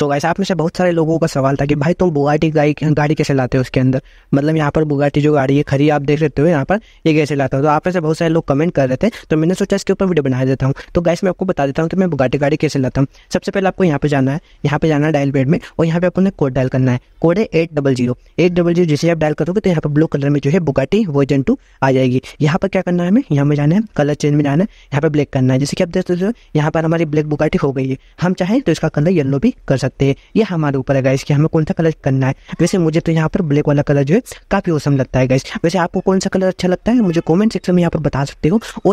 so guys आप में से बहुत सारे लोगों का सवाल था कि भाई तुम बुगाटी गाड़ी गाड़ी कैसे लाते हो उसके अंदर मतलब यहाँ पर बुगाटी जो गाड़ी है खरी आप देख सकते हो यहाँ पर ये कैसे लाता हो तो आप में से बहुत सारे लोग कमेंट कर रहे थे तो मैंने सोचा इसके ऊपर वीडियो बना देता हूँ तो गाइस मैं आपको बता देता हूँ कि मैं बुगाटी गाड़ी कैसे लाता हूँ सबसे पहले आपको यहाँ पर जाना है यहाँ पर जाना है डायल पेड में और यहाँ पर आपको कोड डायल करना है कोड है eight double zero eight double zero जैसे आप डायल करोगे तो यहाँ पर ब्लू कलर में जो है बुगाटी वर्जन टू आ जाएगी यहाँ पर क्या करना है हमें यहाँ पर जाना है कलर चेंज में जाना है यहाँ पर ब्लैक करना है जैसे कि आप देख सकते हो यहाँ पर हमारी ब्लैक बुगाटी हो गई है हम चाहें तो इसका कलर येलो भी कर सकते सकते हैं ये हमारे ऊपर है गाइस कि हमें कौन सा कलर करना है वैसे मुझे तो यहाँ पर ब्लैक वाला कलर जो है काफ़ी ओसम लगता है गाइस वैसे आपको कौन सा कलर अच्छा लगता है मुझे कॉमेंट सेक्शन में यहाँ पर बता सकते हो और